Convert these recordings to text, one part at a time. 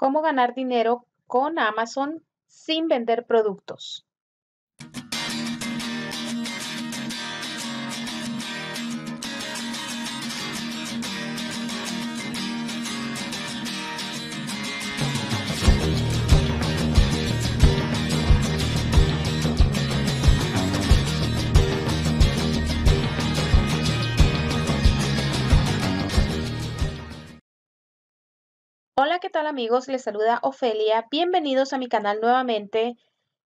Cómo ganar dinero con Amazon sin vender productos. Hola, ¿qué tal amigos? Les saluda Ofelia. Bienvenidos a mi canal nuevamente.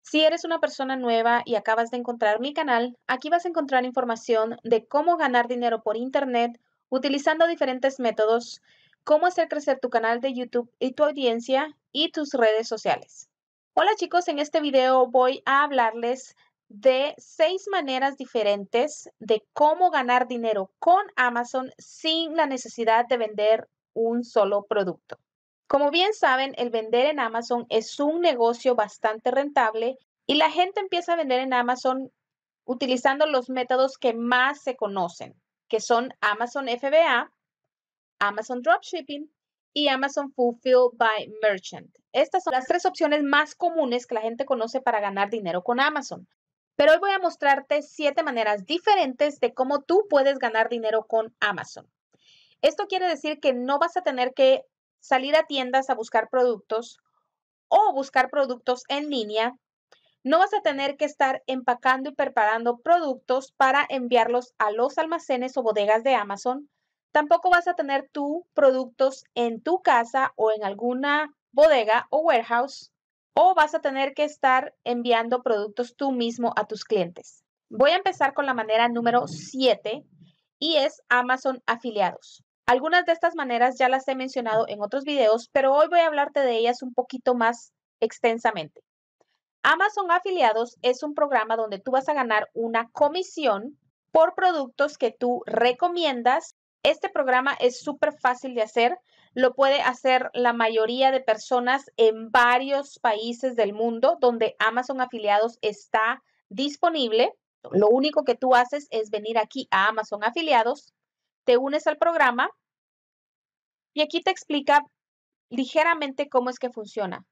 Si eres una persona nueva y acabas de encontrar mi canal, aquí vas a encontrar información de cómo ganar dinero por Internet utilizando diferentes métodos, cómo hacer crecer tu canal de YouTube y tu audiencia y tus redes sociales. Hola chicos, en este video voy a hablarles de seis maneras diferentes de cómo ganar dinero con Amazon sin la necesidad de vender un solo producto. Como bien saben, el vender en Amazon es un negocio bastante rentable y la gente empieza a vender en Amazon utilizando los métodos que más se conocen, que son Amazon FBA, Amazon Dropshipping y Amazon Fulfill by Merchant. Estas son las tres opciones más comunes que la gente conoce para ganar dinero con Amazon. Pero hoy voy a mostrarte siete maneras diferentes de cómo tú puedes ganar dinero con Amazon. Esto quiere decir que no vas a tener que salir a tiendas a buscar productos o buscar productos en línea, no vas a tener que estar empacando y preparando productos para enviarlos a los almacenes o bodegas de Amazon. Tampoco vas a tener tus productos en tu casa o en alguna bodega o warehouse o vas a tener que estar enviando productos tú mismo a tus clientes. Voy a empezar con la manera número 7 y es Amazon afiliados. Algunas de estas maneras ya las he mencionado en otros videos, pero hoy voy a hablarte de ellas un poquito más extensamente. Amazon Afiliados es un programa donde tú vas a ganar una comisión por productos que tú recomiendas. Este programa es súper fácil de hacer. Lo puede hacer la mayoría de personas en varios países del mundo donde Amazon Afiliados está disponible. Lo único que tú haces es venir aquí a Amazon Afiliados, te unes al programa y aquí te explica ligeramente cómo es que funciona.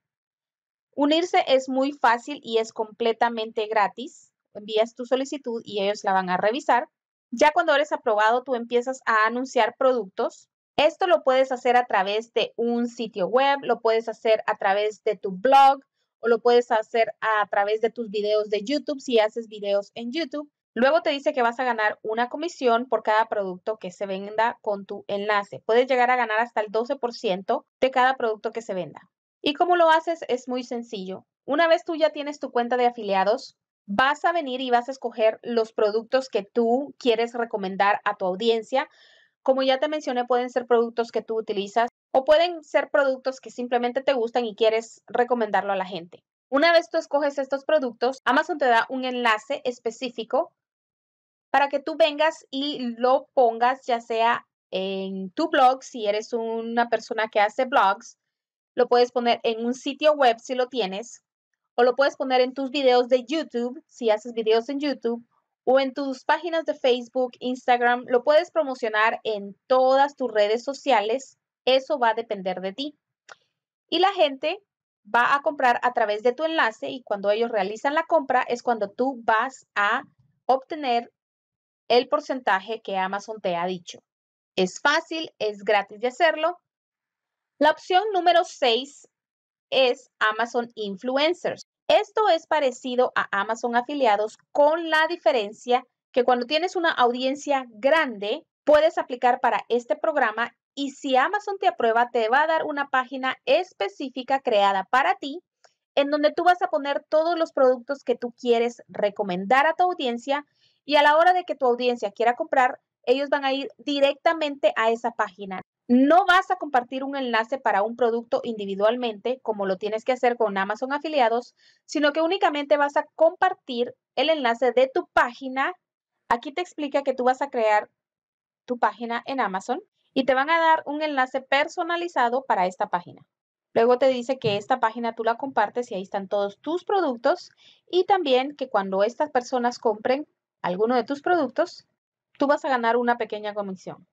Unirse es muy fácil y es completamente gratis. Envías tu solicitud y ellos la van a revisar. Ya cuando eres aprobado, tú empiezas a anunciar productos. Esto lo puedes hacer a través de un sitio web, lo puedes hacer a través de tu blog o lo puedes hacer a través de tus videos de YouTube si haces videos en YouTube. Luego te dice que vas a ganar una comisión por cada producto que se venda con tu enlace. Puedes llegar a ganar hasta el 12% de cada producto que se venda. ¿Y cómo lo haces? Es muy sencillo. Una vez tú ya tienes tu cuenta de afiliados, vas a venir y vas a escoger los productos que tú quieres recomendar a tu audiencia. Como ya te mencioné, pueden ser productos que tú utilizas o pueden ser productos que simplemente te gustan y quieres recomendarlo a la gente. Una vez tú escoges estos productos, Amazon te da un enlace específico para que tú vengas y lo pongas ya sea en tu blog, si eres una persona que hace blogs, lo puedes poner en un sitio web si lo tienes, o lo puedes poner en tus videos de YouTube, si haces videos en YouTube, o en tus páginas de Facebook, Instagram, lo puedes promocionar en todas tus redes sociales, eso va a depender de ti. Y la gente va a comprar a través de tu enlace y cuando ellos realizan la compra es cuando tú vas a obtener el porcentaje que Amazon te ha dicho. Es fácil, es gratis de hacerlo. La opción número 6 es Amazon Influencers. Esto es parecido a Amazon afiliados con la diferencia que cuando tienes una audiencia grande, puedes aplicar para este programa y si Amazon te aprueba, te va a dar una página específica creada para ti en donde tú vas a poner todos los productos que tú quieres recomendar a tu audiencia y a la hora de que tu audiencia quiera comprar, ellos van a ir directamente a esa página. No vas a compartir un enlace para un producto individualmente, como lo tienes que hacer con Amazon afiliados, sino que únicamente vas a compartir el enlace de tu página. Aquí te explica que tú vas a crear tu página en Amazon y te van a dar un enlace personalizado para esta página. Luego te dice que esta página tú la compartes y ahí están todos tus productos y también que cuando estas personas compren, alguno de tus productos, tú vas a ganar una pequeña comisión.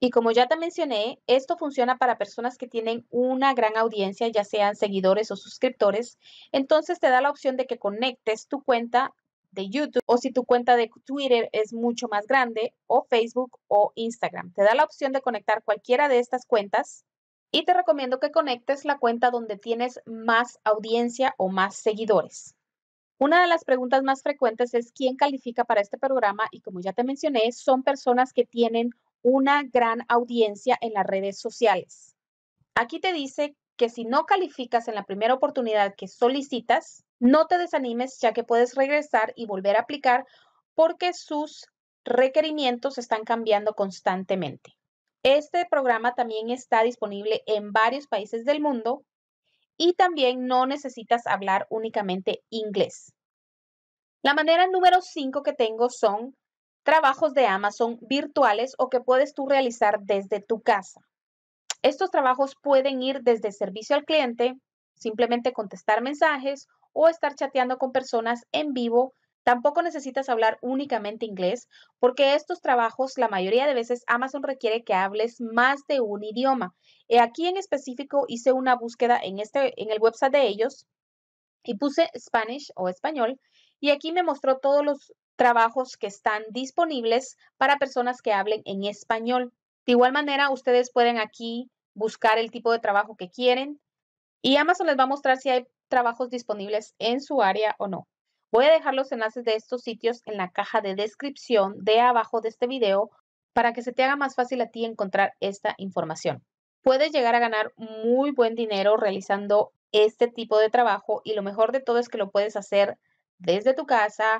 Y como ya te mencioné, esto funciona para personas que tienen una gran audiencia, ya sean seguidores o suscriptores. Entonces te da la opción de que conectes tu cuenta de YouTube o si tu cuenta de Twitter es mucho más grande o Facebook o Instagram. Te da la opción de conectar cualquiera de estas cuentas y te recomiendo que conectes la cuenta donde tienes más audiencia o más seguidores. Una de las preguntas más frecuentes es quién califica para este programa y como ya te mencioné, son personas que tienen una gran audiencia en las redes sociales. Aquí te dice que si no calificas en la primera oportunidad que solicitas, no te desanimes ya que puedes regresar y volver a aplicar porque sus requerimientos están cambiando constantemente. Este programa también está disponible en varios países del mundo y también no necesitas hablar únicamente inglés. La manera número 5 que tengo son trabajos de Amazon virtuales o que puedes tú realizar desde tu casa. Estos trabajos pueden ir desde servicio al cliente, simplemente contestar mensajes o estar chateando con personas en vivo Tampoco necesitas hablar únicamente inglés porque estos trabajos la mayoría de veces Amazon requiere que hables más de un idioma. Eh, aquí en específico hice una búsqueda en, este, en el website de ellos y puse Spanish o español y aquí me mostró todos los trabajos que están disponibles para personas que hablen en español. De igual manera, ustedes pueden aquí buscar el tipo de trabajo que quieren y Amazon les va a mostrar si hay trabajos disponibles en su área o no. Voy a dejar los enlaces de estos sitios en la caja de descripción de abajo de este video para que se te haga más fácil a ti encontrar esta información. Puedes llegar a ganar muy buen dinero realizando este tipo de trabajo y lo mejor de todo es que lo puedes hacer desde tu casa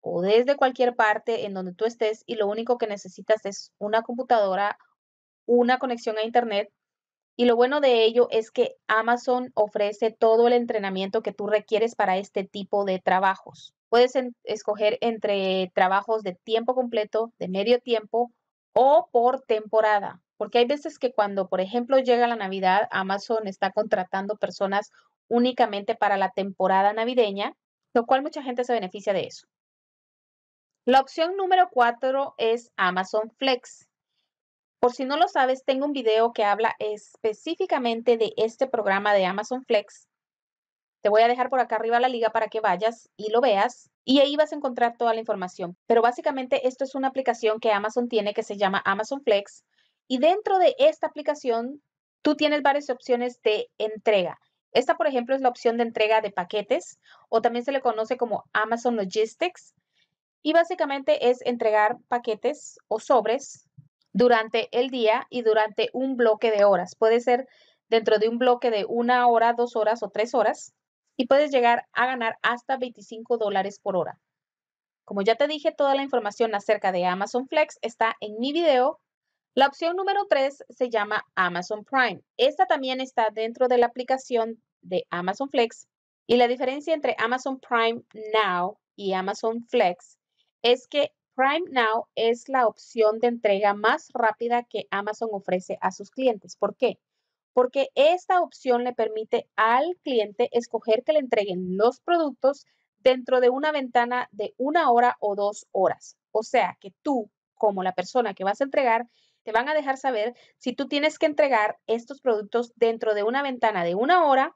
o desde cualquier parte en donde tú estés y lo único que necesitas es una computadora, una conexión a internet y lo bueno de ello es que Amazon ofrece todo el entrenamiento que tú requieres para este tipo de trabajos. Puedes escoger entre trabajos de tiempo completo, de medio tiempo o por temporada. Porque hay veces que cuando, por ejemplo, llega la Navidad, Amazon está contratando personas únicamente para la temporada navideña, lo cual mucha gente se beneficia de eso. La opción número cuatro es Amazon Flex. Por si no lo sabes, tengo un video que habla específicamente de este programa de Amazon Flex. Te voy a dejar por acá arriba la liga para que vayas y lo veas y ahí vas a encontrar toda la información. Pero básicamente esto es una aplicación que Amazon tiene que se llama Amazon Flex y dentro de esta aplicación tú tienes varias opciones de entrega. Esta, por ejemplo, es la opción de entrega de paquetes o también se le conoce como Amazon Logistics. Y básicamente es entregar paquetes o sobres durante el día y durante un bloque de horas. Puede ser dentro de un bloque de una hora, dos horas o tres horas y puedes llegar a ganar hasta 25 dólares por hora. Como ya te dije, toda la información acerca de Amazon Flex está en mi video. La opción número 3 se llama Amazon Prime. Esta también está dentro de la aplicación de Amazon Flex y la diferencia entre Amazon Prime Now y Amazon Flex es que Prime Now es la opción de entrega más rápida que Amazon ofrece a sus clientes. ¿Por qué? Porque esta opción le permite al cliente escoger que le entreguen los productos dentro de una ventana de una hora o dos horas. O sea, que tú, como la persona que vas a entregar, te van a dejar saber si tú tienes que entregar estos productos dentro de una ventana de una hora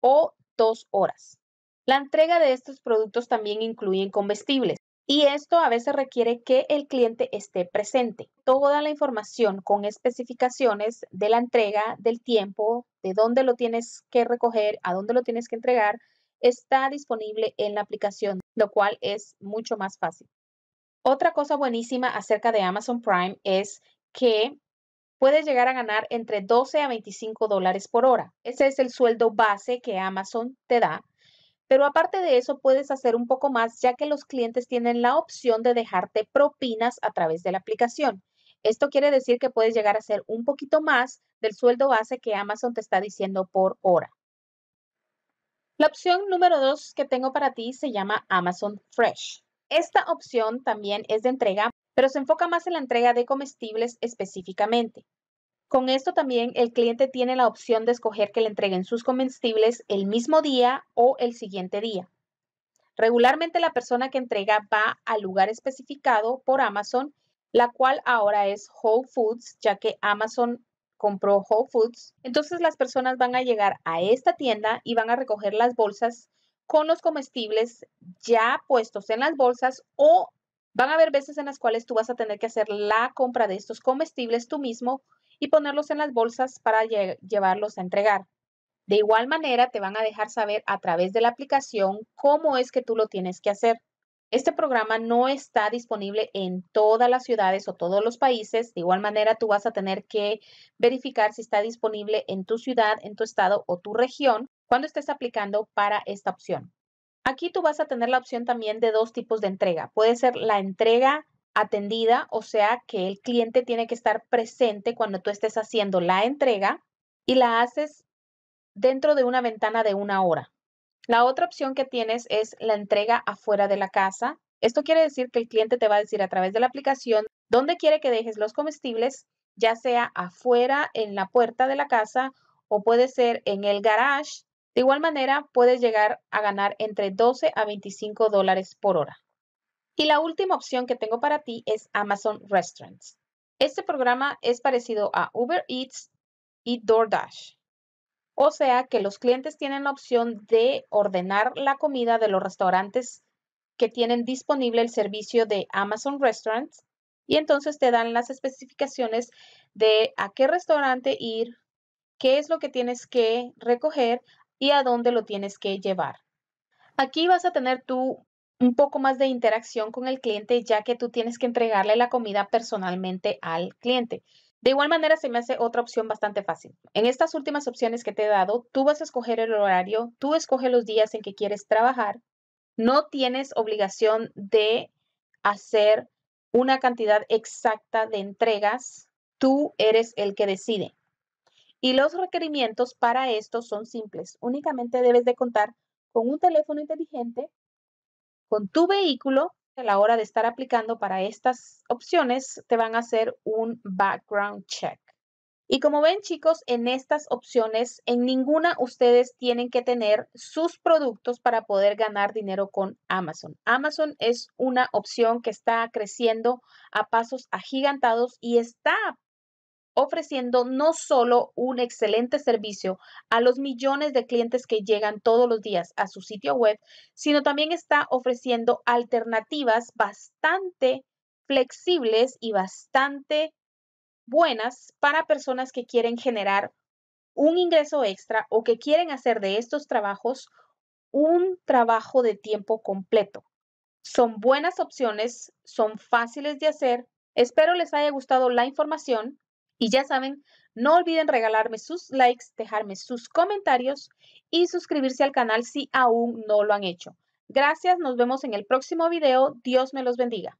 o dos horas. La entrega de estos productos también incluye comestibles. Y esto a veces requiere que el cliente esté presente. Toda la información con especificaciones de la entrega, del tiempo, de dónde lo tienes que recoger, a dónde lo tienes que entregar, está disponible en la aplicación, lo cual es mucho más fácil. Otra cosa buenísima acerca de Amazon Prime es que puedes llegar a ganar entre 12 a 25 dólares por hora. Ese es el sueldo base que Amazon te da pero aparte de eso, puedes hacer un poco más, ya que los clientes tienen la opción de dejarte propinas a través de la aplicación. Esto quiere decir que puedes llegar a ser un poquito más del sueldo base que Amazon te está diciendo por hora. La opción número dos que tengo para ti se llama Amazon Fresh. Esta opción también es de entrega, pero se enfoca más en la entrega de comestibles específicamente. Con esto también el cliente tiene la opción de escoger que le entreguen sus comestibles el mismo día o el siguiente día. Regularmente la persona que entrega va al lugar especificado por Amazon, la cual ahora es Whole Foods, ya que Amazon compró Whole Foods. Entonces las personas van a llegar a esta tienda y van a recoger las bolsas con los comestibles ya puestos en las bolsas o van a haber veces en las cuales tú vas a tener que hacer la compra de estos comestibles tú mismo y ponerlos en las bolsas para llevarlos a entregar. De igual manera, te van a dejar saber a través de la aplicación cómo es que tú lo tienes que hacer. Este programa no está disponible en todas las ciudades o todos los países. De igual manera, tú vas a tener que verificar si está disponible en tu ciudad, en tu estado o tu región cuando estés aplicando para esta opción. Aquí tú vas a tener la opción también de dos tipos de entrega. Puede ser la entrega atendida, o sea que el cliente tiene que estar presente cuando tú estés haciendo la entrega y la haces dentro de una ventana de una hora. La otra opción que tienes es la entrega afuera de la casa. Esto quiere decir que el cliente te va a decir a través de la aplicación dónde quiere que dejes los comestibles, ya sea afuera en la puerta de la casa o puede ser en el garage. De igual manera, puedes llegar a ganar entre 12 a 25 dólares por hora. Y la última opción que tengo para ti es Amazon Restaurants. Este programa es parecido a Uber Eats y DoorDash. O sea que los clientes tienen la opción de ordenar la comida de los restaurantes que tienen disponible el servicio de Amazon Restaurants y entonces te dan las especificaciones de a qué restaurante ir, qué es lo que tienes que recoger y a dónde lo tienes que llevar. Aquí vas a tener tu un poco más de interacción con el cliente, ya que tú tienes que entregarle la comida personalmente al cliente. De igual manera, se me hace otra opción bastante fácil. En estas últimas opciones que te he dado, tú vas a escoger el horario, tú escoges los días en que quieres trabajar, no tienes obligación de hacer una cantidad exacta de entregas, tú eres el que decide. Y los requerimientos para esto son simples. Únicamente debes de contar con un teléfono inteligente con tu vehículo, a la hora de estar aplicando para estas opciones, te van a hacer un background check. Y como ven chicos, en estas opciones, en ninguna ustedes tienen que tener sus productos para poder ganar dinero con Amazon. Amazon es una opción que está creciendo a pasos agigantados y está ofreciendo no solo un excelente servicio a los millones de clientes que llegan todos los días a su sitio web, sino también está ofreciendo alternativas bastante flexibles y bastante buenas para personas que quieren generar un ingreso extra o que quieren hacer de estos trabajos un trabajo de tiempo completo. Son buenas opciones, son fáciles de hacer. Espero les haya gustado la información. Y ya saben, no olviden regalarme sus likes, dejarme sus comentarios y suscribirse al canal si aún no lo han hecho. Gracias, nos vemos en el próximo video. Dios me los bendiga.